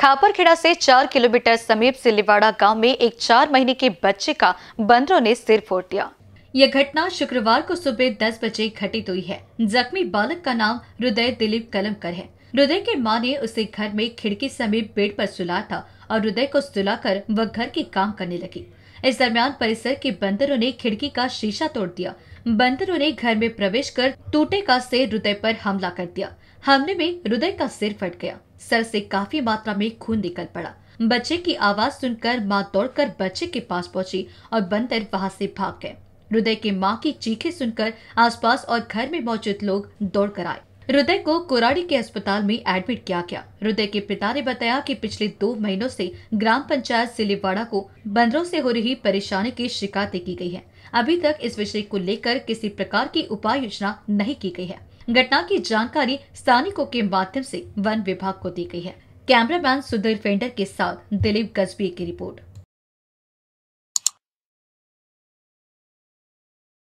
खापरखेड़ा से चार किलोमीटर समीप सिलीवाड़ा गांव में एक चार महीने के बच्चे का बंदरों ने सिर फोड़ दिया यह घटना शुक्रवार को सुबह दस बजे घटित हुई है जख्मी बालक का नाम हृदय दिलीप कलमकर है हृदय के मां ने उसे घर में खिड़की समीप बेड पर सुला था और हृदय को सुलाकर वह घर के काम करने लगी इस दरमियान परिसर के बंदरों ने खिड़की का शीशा तोड़ दिया बंदरों ने घर में प्रवेश कर टूटे का सिर हृदय पर हमला कर दिया हमले में हृदय का सिर फट गया सर से काफी मात्रा में खून निकल पड़ा बच्चे की आवाज सुनकर माँ दौड़कर बच्चे के पास पहुंची और बंदर वहां से भाग गए हृदय के माँ की चीखें सुनकर आसपास और घर में मौजूद लोग दौड़ कर आए हृदय को कोराड़ी के अस्पताल में एडमिट किया गया हृदय के पिता ने बताया कि पिछले दो महीनों से ग्राम पंचायत सिलेवाड़ा को बंदरों से हो रही परेशानी की शिकायतें की गई है अभी तक इस विषय को लेकर किसी प्रकार की उपाय योजना नहीं की गई है घटना की जानकारी स्थानिकों के माध्यम से वन विभाग को दी गई है कैमरामैन सुधीर फेंडर के साथ दिलीप गजबी की रिपोर्ट